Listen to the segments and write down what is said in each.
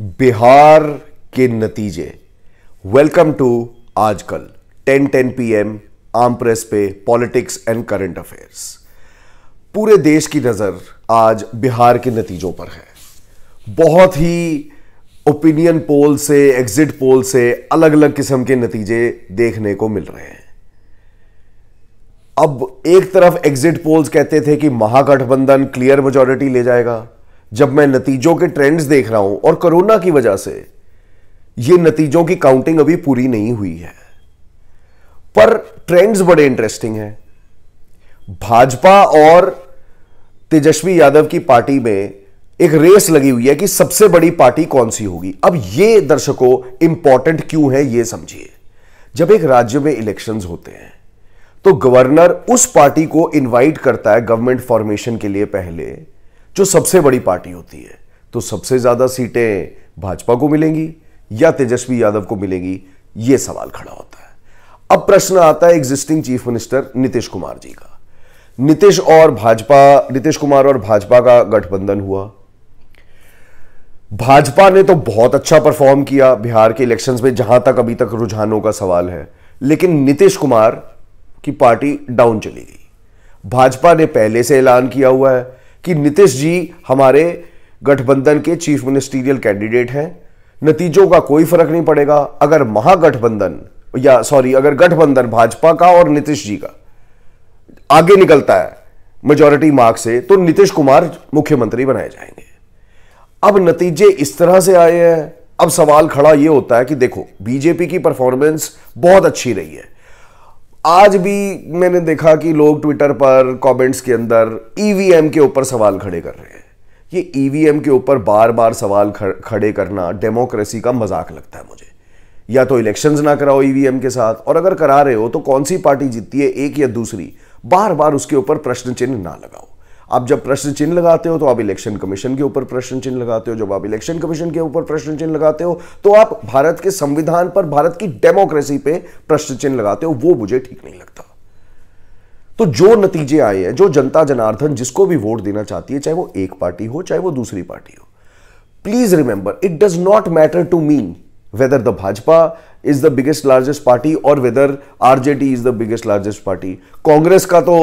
बिहार के नतीजे welcome to आजकल 10 10 पीएम आम प्रेस पे पॉलिटिक्स एंड करंट अफेयर्स पूरे देश की नज़र आज बिहार के नतीजों पर है बहुत ही ओपिनियन पोल से एग्जिट पोल से अलग अलग किस्म के नतीजे देखने को मिल रहे हैं अब एक तरफ एग्जिट पोल्स कहते थे कि महागठबंधन क्लियर मेजोरिटी ले जाएगा जब मैं नतीजों के ट्रेंड्स देख रहा हूं और कोरोना की वजह से ये नतीजों की काउंटिंग अभी पूरी नहीं हुई है पर ट्रेंड्स बड़े इंटरेस्टिंग हैं भाजपा और तेजस्वी यादव की पार्टी में एक रेस लगी हुई है कि सबसे बड़ी पार्टी कौन सी होगी अब ये दर्शकों इंपॉर्टेंट क्यों है ये समझिए जब एक राज्य में इलेक्शंस होते हैं तो गवर्नर उस पार्टी को इनवाइट करता है गवर्नमेंट फॉर्मेशन के लिए पहले जो सबसे बड़ी पार्टी होती है तो सबसे ज्यादा सीटें भाजपा को मिलेंगी या तेजस्वी यादव को मिलेंगी यह सवाल खड़ा होता है अब प्रश्न आता है existing chief minister Nitish Kumar ji का नीतीश और भाजपा नीतीश कुमार और भाजपा का गठबंधन हुआ भाजपा ने तो बहुत अच्छा परफॉर्म किया बिहार के इलेक्शंस में जहां तक अभी तक रुझानों का सवाल है लेकिन नीतीश कुमार की पार्टी डाउन चली गई भाजपा ने पहले से ऐलान किया हुआ है कि नीतीश जी हमारे गठबंधन के चीफ मिनिस्टीरियल कैंडिडेट हैं नतीजों का कोई फर्क नहीं पड़ेगा अगर महागठबंधन या सॉरी अगर गठबंधन भाजपा का और नीतीश जी का आगे निकलता है मेजोरिटी मार्क से तो नीतीश कुमार मुख्यमंत्री बनाए जाएंगे अब नतीजे इस तरह से आए हैं अब सवाल खड़ा यह होता है कि देखो बीजेपी की परफॉर्मेंस बहुत अच्छी रही है आज भी मैंने देखा कि लोग ट्विटर पर कमेंट्स के अंदर ईवीएम e के ऊपर सवाल खड़े कर रहे हैं ये ईवीएम e के ऊपर बार बार सवाल खड़े करना डेमोक्रेसी का मजाक लगता है मुझे या तो इलेक्शंस ना कराओ ईवीएम e के साथ और अगर करा रहे हो तो कौन सी पार्टी जीतती है एक या दूसरी बार बार उसके ऊपर प्रश्न चिन्ह ना लगाओ आप जब प्रश्न चिन्ह लगाते हो तो आप इलेक्शन कमीशन के ऊपर प्रश्न चिन्ह लगाते हो जब आप इलेक्शन कमीशन के ऊपर प्रश्न चिन्ह लगाते हो तो आप भारत के संविधान पर भारत की डेमोक्रेसी पे प्रश्न चिन्ह लगाते हो वो मुझे ठीक नहीं लगता तो जो नतीजे आए हैं जो जनता जनार्दन जिसको भी वोट देना चाहती है चाहे वो एक पार्टी हो चाहे वो दूसरी पार्टी हो please remember it does not matter to mean whether the Bhajpa is the biggest largest party और whether RJD is the biggest largest party Congress का तो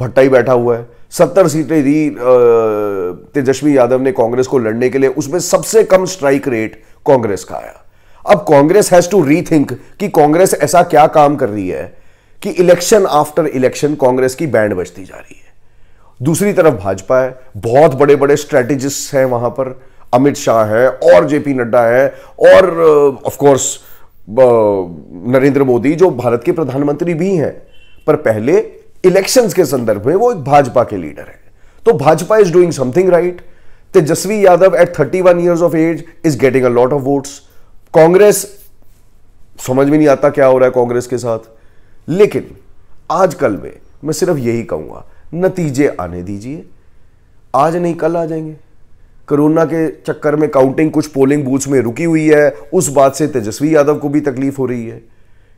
भट्टा ही बैठा हुआ है सत्तर सीटें दी तेजस्वी यादव ने कांग्रेस को लड़ने के लिए उसमें सबसे कम स्ट्राइक रेट कांग्रेस का आया अब कांग्रेस हैज टू रीथिंक कि कांग्रेस ऐसा क्या काम कर रही है कि इलेक्शन आफ्टर इलेक्शन कांग्रेस की बैंड बजती जा रही है दूसरी तरफ भाजपा है बहुत बड़े बड़े स्ट्रेटेजिस्ट हैं वहां पर अमित शाह है और जेपी नड्डा है और ऑफकोर्स नरेंद्र मोदी जो भारत के प्रधानमंत्री भी हैं पर पहले इलेक्शंस के संदर्भ में वो एक भाजपा के लीडर है तो Bhajpa is doing something right Tejashwi Yadav at thirty one years of age is getting a lot of votes Congress समझ में नहीं आता क्या हो रहा है कांग्रेस के साथ लेकिन आजकल में मैं सिर्फ यही कहूंगा नतीजे आने दीजिए आज नहीं कल आ जाएंगे कोरोना के चक्कर में काउंटिंग कुछ पोलिंग बूथ्स में रुकी हुई है उस बात से तेजस्वी यादव को भी तकलीफ हो रही है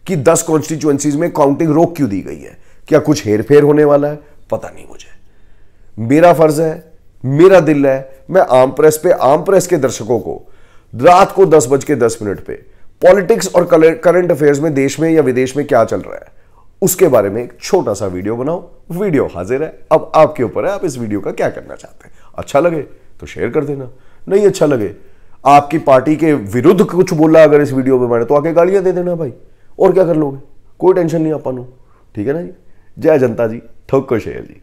कि दस कॉन्स्टिट्यूएंसीज में काउंटिंग रोक क्यों दी गई है क्या कुछ हेर फेर होने वाला है पता नहीं मुझे मेरा फर्ज है मेरा दिल है मैं आम प्रेस पे आम प्रेस के दर्शकों को रात को दस बज के दस मिनट पे पॉलिटिक्स और करंट अफेयर्स में देश में या विदेश में क्या चल रहा है उसके बारे में एक छोटा सा वीडियो बनाओ वीडियो हाजिर है अब आपके ऊपर है आप इस वीडियो का क्या करना चाहते हैं अच्छा लगे तो शेयर कर देना नहीं अच्छा लगे आपकी पार्टी के विरुद्ध कुछ बोला अगर इस वीडियो में मैंने तो आके गालियां दे देना भाई और क्या कर लोगे कोई टेंशन नहीं आप ठीक है ना जी ਜੈ ਜਨਤਾ ਜੀ ਠੋਕੋ ਸ਼ੇਰ ਜੀ